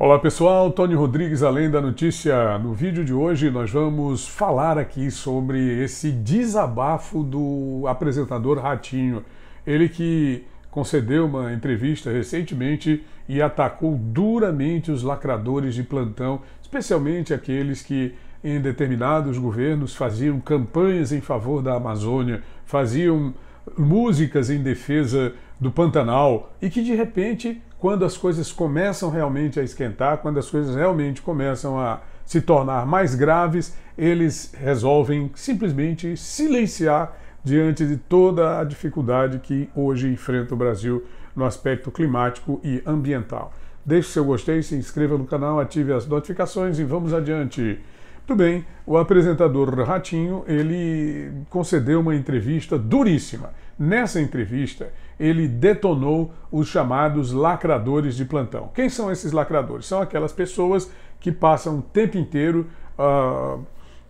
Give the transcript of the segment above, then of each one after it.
Olá pessoal, Tony Rodrigues, além da notícia. No vídeo de hoje nós vamos falar aqui sobre esse desabafo do apresentador Ratinho. Ele que concedeu uma entrevista recentemente e atacou duramente os lacradores de plantão, especialmente aqueles que em determinados governos faziam campanhas em favor da Amazônia, faziam músicas em defesa do Pantanal e que de repente, quando as coisas começam realmente a esquentar, quando as coisas realmente começam a se tornar mais graves, eles resolvem simplesmente silenciar diante de toda a dificuldade que hoje enfrenta o Brasil no aspecto climático e ambiental. Deixe seu gostei, se inscreva no canal, ative as notificações e vamos adiante. Tudo bem, o apresentador Ratinho, ele concedeu uma entrevista duríssima. Nessa entrevista, ele detonou os chamados lacradores de plantão. Quem são esses lacradores? São aquelas pessoas que passam o tempo inteiro uh,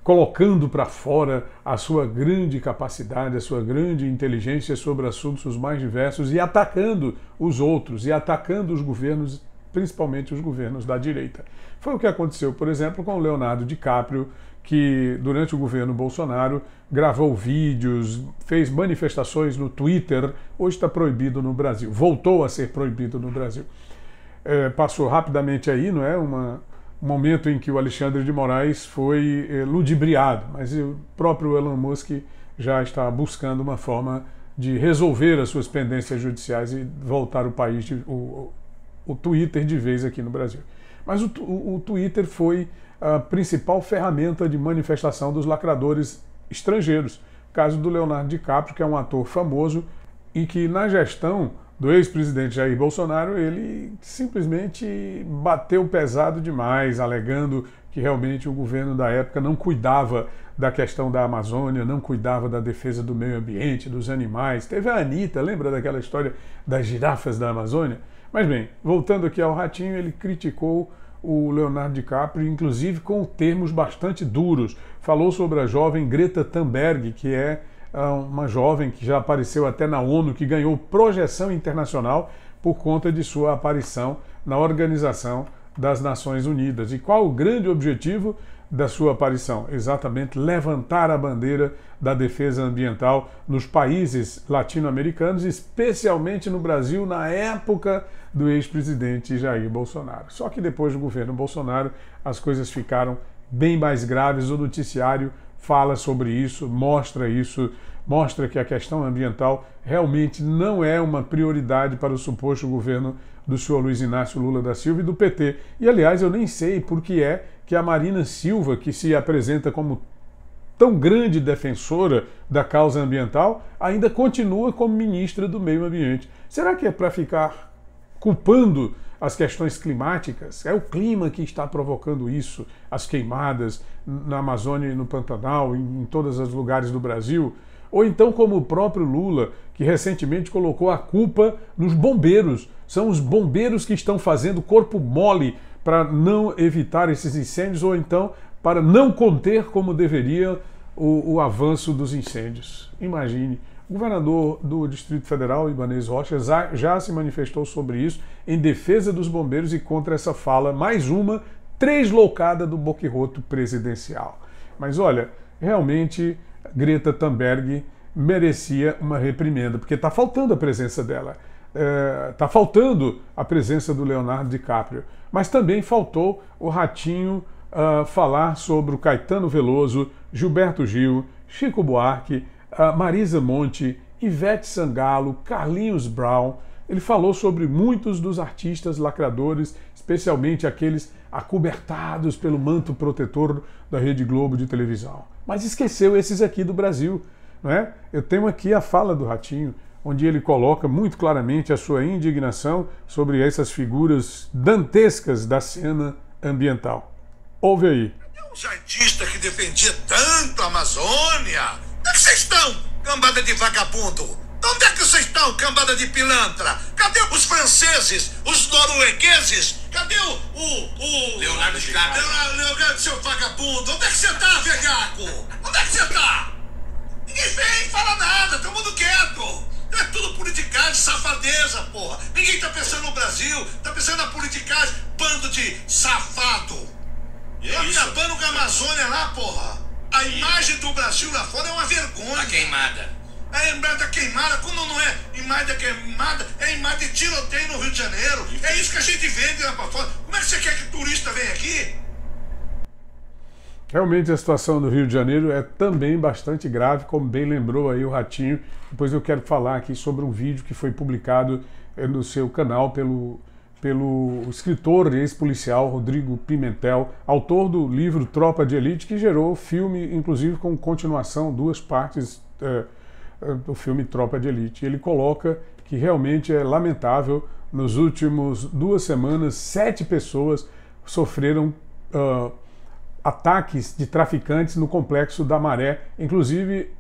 colocando para fora a sua grande capacidade, a sua grande inteligência sobre assuntos mais diversos e atacando os outros e atacando os governos principalmente os governos da direita. Foi o que aconteceu, por exemplo, com o Leonardo DiCaprio, que durante o governo Bolsonaro gravou vídeos, fez manifestações no Twitter, hoje está proibido no Brasil, voltou a ser proibido no Brasil. É, passou rapidamente aí, não é? Uma, um momento em que o Alexandre de Moraes foi é, ludibriado, mas o próprio Elon Musk já está buscando uma forma de resolver as suas pendências judiciais e voltar o país, de, o, o Twitter de vez aqui no Brasil. Mas o, o Twitter foi a principal ferramenta de manifestação dos lacradores estrangeiros. Caso do Leonardo DiCaprio, que é um ator famoso e que na gestão do ex-presidente Jair Bolsonaro, ele simplesmente bateu pesado demais, alegando que realmente o governo da época não cuidava da questão da Amazônia, não cuidava da defesa do meio ambiente, dos animais. Teve a Anitta, lembra daquela história das girafas da Amazônia? Mas bem, voltando aqui ao Ratinho, ele criticou o Leonardo DiCaprio, inclusive com termos bastante duros. Falou sobre a jovem Greta Thunberg, que é ah, uma jovem que já apareceu até na ONU, que ganhou projeção internacional por conta de sua aparição na organização das Nações Unidas. E qual o grande objetivo da sua aparição? Exatamente levantar a bandeira da defesa ambiental nos países latino-americanos, especialmente no Brasil, na época do ex-presidente Jair Bolsonaro. Só que depois do governo Bolsonaro, as coisas ficaram bem mais graves. O noticiário fala sobre isso, mostra isso mostra que a questão ambiental realmente não é uma prioridade para o suposto governo do senhor Luiz Inácio Lula da Silva e do PT. E, aliás, eu nem sei por que é que a Marina Silva, que se apresenta como tão grande defensora da causa ambiental, ainda continua como ministra do Meio Ambiente. Será que é para ficar culpando as questões climáticas? É o clima que está provocando isso, as queimadas na Amazônia e no Pantanal, em, em todos os lugares do Brasil? Ou então, como o próprio Lula, que recentemente colocou a culpa nos bombeiros. São os bombeiros que estão fazendo corpo mole para não evitar esses incêndios ou então para não conter como deveria o, o avanço dos incêndios. Imagine. O governador do Distrito Federal, Ibanez Rocha, já se manifestou sobre isso em defesa dos bombeiros e contra essa fala, mais uma, três loucada do boquerroto presidencial. Mas olha, realmente Greta Thunberg merecia uma reprimenda, porque está faltando a presença dela. Está é, tá faltando a presença do Leonardo DiCaprio. Mas também faltou o Ratinho uh, falar sobre o Caetano Veloso, Gilberto Gil, Chico Buarque, uh, Marisa Monte, Ivete Sangalo, Carlinhos Brown. Ele falou sobre muitos dos artistas lacradores, especialmente aqueles acobertados pelo manto protetor da Rede Globo de televisão mas esqueceu esses aqui do Brasil. Não é? Eu tenho aqui a fala do Ratinho, onde ele coloca muito claramente a sua indignação sobre essas figuras dantescas da cena ambiental. Ouve aí. Cadê o jardista que defendia tanto a Amazônia? Onde é que vocês estão, cambada de vagabundo? Onde é que vocês estão, cambada de pilantra? Cadê os franceses, os noruegueses, Cadê o. o, o... Leonardo DiCaprio? Leonardo, Leonardo, seu vagabundo! Onde é que você tá, vegaco? Onde é que você tá? Ninguém vem, fala nada, todo tá mundo quieto! É tudo politicagem, safadeza, porra! Ninguém tá pensando no Brasil, tá pensando na politicagem, bando de safado! E é tá isso? com a Amazônia lá, porra! A imagem do Brasil lá fora é uma vergonha! Tá queimada! É, mais é queimada, é mais de tiroteio no Rio de Janeiro. É isso que a gente vende lá pra fora. Como é que você quer que turista venha aqui? Realmente a situação do Rio de Janeiro é também bastante grave, como bem lembrou aí o Ratinho. Depois eu quero falar aqui sobre um vídeo que foi publicado eh, no seu canal pelo, pelo escritor e ex-policial Rodrigo Pimentel, autor do livro Tropa de Elite, que gerou filme, inclusive com continuação, duas partes. Eh, o filme Tropa de Elite. Ele coloca que realmente é lamentável, nos últimos duas semanas, sete pessoas sofreram uh, ataques de traficantes no complexo da Maré. Inclusive,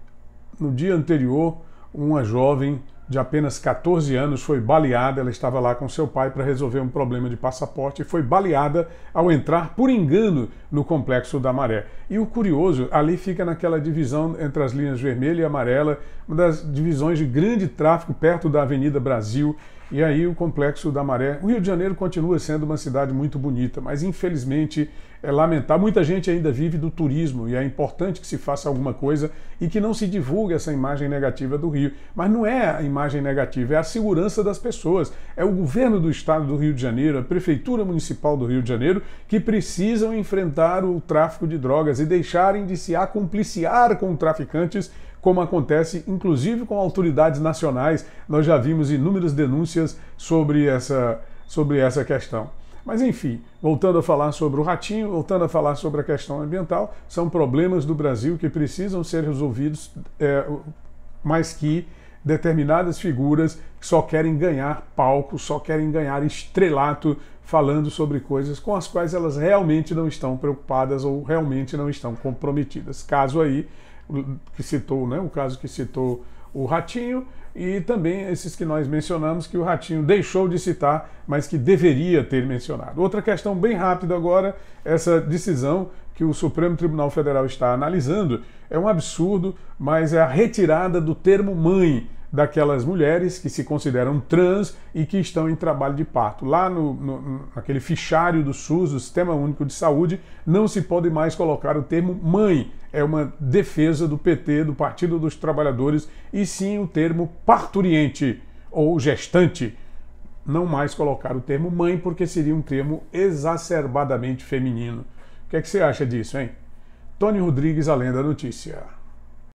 no dia anterior, uma jovem de apenas 14 anos, foi baleada. Ela estava lá com seu pai para resolver um problema de passaporte e foi baleada ao entrar, por engano, no complexo da Maré. E o curioso, ali fica naquela divisão entre as linhas vermelha e amarela, uma das divisões de grande tráfego perto da Avenida Brasil. E aí o Complexo da Maré. O Rio de Janeiro continua sendo uma cidade muito bonita, mas infelizmente é lamentável. Muita gente ainda vive do turismo e é importante que se faça alguma coisa e que não se divulgue essa imagem negativa do Rio. Mas não é a imagem negativa, é a segurança das pessoas. É o governo do estado do Rio de Janeiro, a prefeitura municipal do Rio de Janeiro, que precisam enfrentar o tráfico de drogas e deixarem de se acompliciar com traficantes como acontece inclusive com autoridades nacionais. Nós já vimos inúmeras denúncias sobre essa, sobre essa questão. Mas enfim, voltando a falar sobre o ratinho, voltando a falar sobre a questão ambiental, são problemas do Brasil que precisam ser resolvidos, é, que determinadas figuras que só querem ganhar palco, só querem ganhar estrelato falando sobre coisas com as quais elas realmente não estão preocupadas ou realmente não estão comprometidas. Caso aí que citou, né, o caso que citou o Ratinho, e também esses que nós mencionamos que o Ratinho deixou de citar, mas que deveria ter mencionado. Outra questão bem rápida agora, essa decisão que o Supremo Tribunal Federal está analisando é um absurdo, mas é a retirada do termo mãe daquelas mulheres que se consideram trans e que estão em trabalho de parto. Lá no, no, naquele fichário do SUS, do Sistema Único de Saúde, não se pode mais colocar o termo mãe. É uma defesa do PT, do Partido dos Trabalhadores, e sim o termo parturiente ou gestante. Não mais colocar o termo mãe, porque seria um termo exacerbadamente feminino. O que, é que você acha disso, hein? Tony Rodrigues, Além da Notícia.